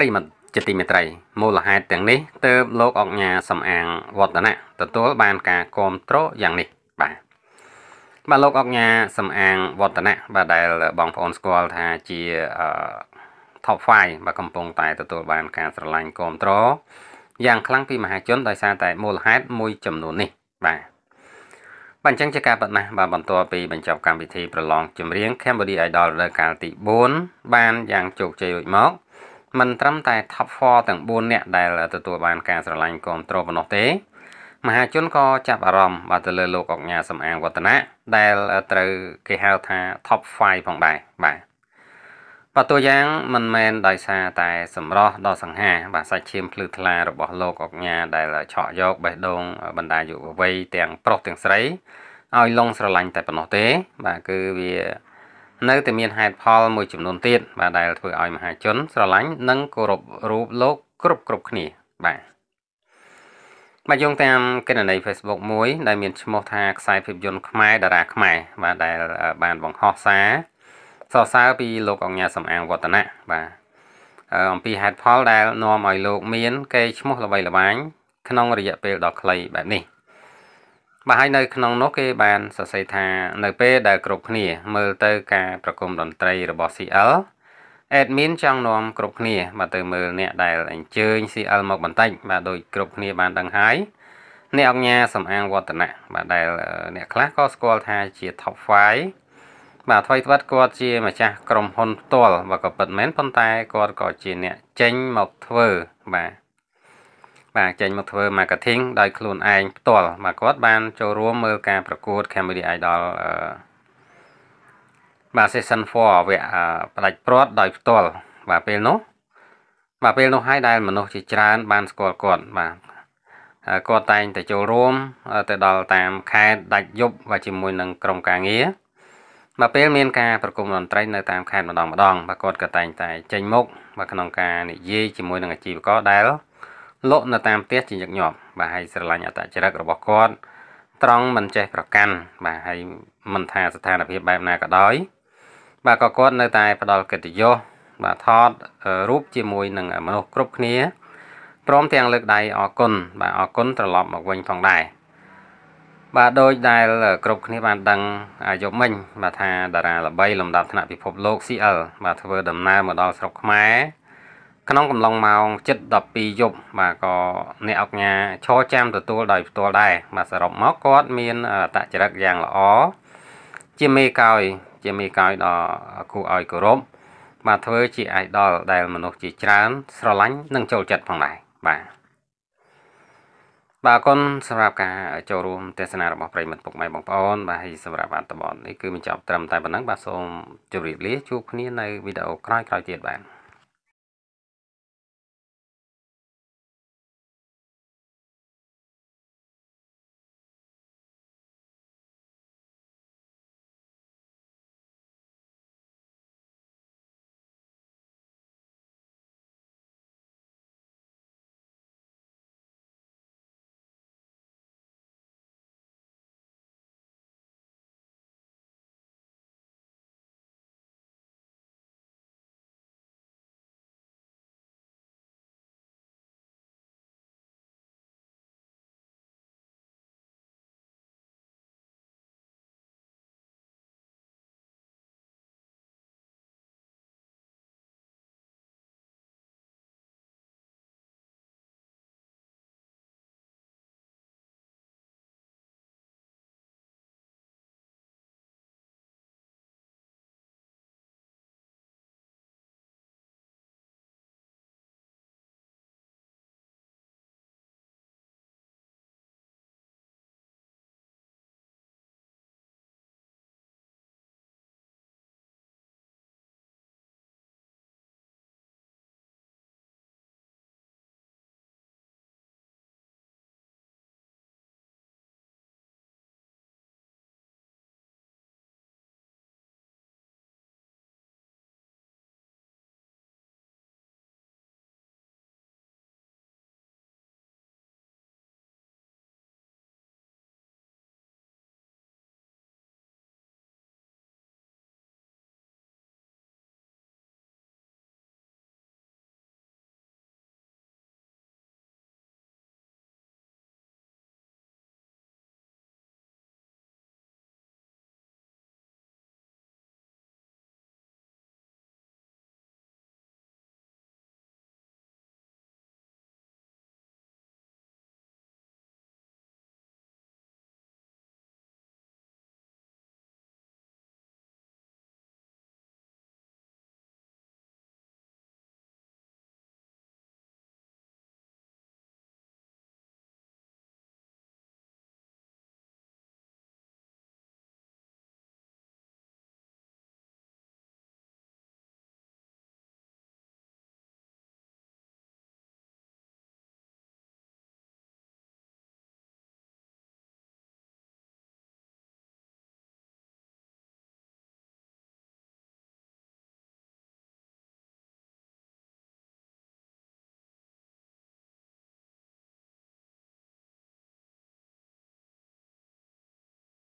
ប្រិមត្តជាទីមេត្រីមូលហេតុទាំងនេះទើបលោកអង្គញាសំអាងវឌ្ឍនៈទទួលបានការគ្រប់គ្រងយ៉ាងនេះបាទបាទលោកអង្គញាសំអាងវឌ្ឍនៈបាទដែលបងប្អូនស្គាល់ថាជា top 5បាទកំពុងតែទទួលបានការស្រឡាញ់គ្រប់គ្រងយ៉ាងខ្លាំងពីមហាជនដោយសារតែមូលហេតុមួយចំនួននេះបាទបាទអញ្ចឹងជាការប៉ុណ្ណាបាទបន្តពីបញ្ចប់កម្មវិធីប្រឡងចម្រៀង Cambodia Idol រដូវកាលទី4បានយ៉ាងជោគជ័យរួចមកមិនត្រឹមតែ top 4ទាំង4នាក់ដែលទទួលបាន ការស្រឡាញ់គាំទ្រប៉ុណ្ណោះទេមហាជនក៏ចាប់អារម្មណ៍បាទទៅលើលោកអង្ញាសំអាងវឌ្ឍនៈដែលត្រូវគេហៅថា top 5ផងដែរបាទបាទតួយ៉ាងមិនមែនដោយសារតែសម្រស់ដ៏សង្ហាបាទសាច់ឈាមភ្លឺថ្លារបស់លោកអង្ញាដែលឆក់យកបេះដូង បណ្ដាយុវវ័យទាំងប្រុសទាំងស្រីឲ្យលងស្រឡាញ់តែប៉ុណ្ណោះទេ បាទគឺវានៅតែមានហេតុផលមួយចំនួនទៀតបាទដែលធ្វើឲ្យមហាជន ស្រឡាញ់និងគោរពរូបលោកគ្រប់គ្រប់គ្នាបាទបាទយោងតាមគណនី Facebook មួយដែលមានឈ្មោះថាខ្សែភាពយន្តខ្មែរតារាខ្មែរបាទដែល បានបង្ហោះសារសរសើរពីលោកអង្ញាសំអាងវឌ្ឍនៈបាទអំពីហេតុផលដែលនាំឲ្យលោកមានកេរ្តិ៍ឈ្មោះល្បីល្បាញ ក្នុងរយៈពេលដ៏ខ្លីបែបនេះបាទហើយនៅក្នុងនោះគេបានសរសេរថានៅពេលដែលគ្រប់គ្នាមើលទៅការប្រគំតន្ត្រីរបស់ CL admin ចង់នាំគ្រប់គ្នាបាទទៅមើលអ្នកដែលអញ្ជើញ CL មកបន្តិចបាទដោយគ្រប់គ្នាបានដឹងហើយអ្នកអង្គញាសំអាងវឌ្ឍនៈបាទដែលអ្នកខ្លះក៏ស្គាល់ថាជា top 5បាទអ្វីត្បិតគាត់ជាម្ចាស់ក្រុមហ៊ុនផ្ទាល់បាទក៏ពិតមែនប៉ុន្តែគាត់ក៏ជាអ្នកចេញមកធ្វើបាទបាទចេញមកធ្វើ marketing ដោយខ្លួនឯងផ្ទាល់បាទគាត់បានចូលរួមមើលការប្រកួត Cambodia Idol អឺបាទ season 4វគ្គផ្ដាច់ព្រាត់ដោយផ្ទាល់បាទពេលនោះ បាទពេលនោះហើយដែលមនុស្សជាច្រើន បានស្គាល់គាត់បាទគាត់តែងតែចូលរួម ទៅដល់តាមខេត្តដាច់យប់បាទជាមួយនឹងក្រុមការងារបាទពេលមានការប្រគំតន្ត្រីនៅតាមខេត្តម្ដងម្ដងបាទគាត់ក៏តែងតែចេញមុខបាទក្នុងការនិយាយជាមួយនឹងអាជីវករដែលលក់នៅតាមផ្ទះជាញឹកញាប់បាទហើយស្រឡាញ់អត្តចរិតរបស់គាត់ត្រង់មិនចេះប្រកាន់ បាទហើយមិនថាស្ថានភាពបែបណាក៏ដោយ បាទក៏គាត់នៅតែ ផ្ដល់កិត្តិយសបាទថតរូបជាមួយនឹងមនុស្សគ្រប់គ្នាព្រមទាំងលើកដៃអរគុណបាទអរគុណត្រឡប់មកវិញផងដែរបាទដោយដែលគ្រប់គ្នាបានដឹងយកមិញបាទថាតារាល្បីលំដាប់ថ្នាក់ពិភពលោក CL បាទធ្វើដំណើរមកដល់ស្រុកខ្មែរក្នុងកំឡុងម៉ោង7:12យប់បាទក៏អ្នកអង្គការឈរចាំទទួលដោយផ្ទាល់ដែរបាទសរុបមកគាត់មានតចរិតយ៉ាងល្អជាមេកោយជាមេកោយដល់គូឲ្យគោរពបាទធ្វើជា idol ដែលមនុស្សជាច្រើន ស្រឡាញ់និង ចូលចិត្តផងដែរបាទបាទអរគុណសម្រាប់ការចូលរួមទស្សនារបស់ប្រិមិត្តពុកម៉ែបងប្អូនបាទហើយសម្រាប់បានតបនេះគឺបញ្ចប់ត្រឹមតែប៉ុណ្ណឹងបាទសូមជម្រាបលាជួបគ្នានៅវីដេអូក្រោយៗទៀតបាទ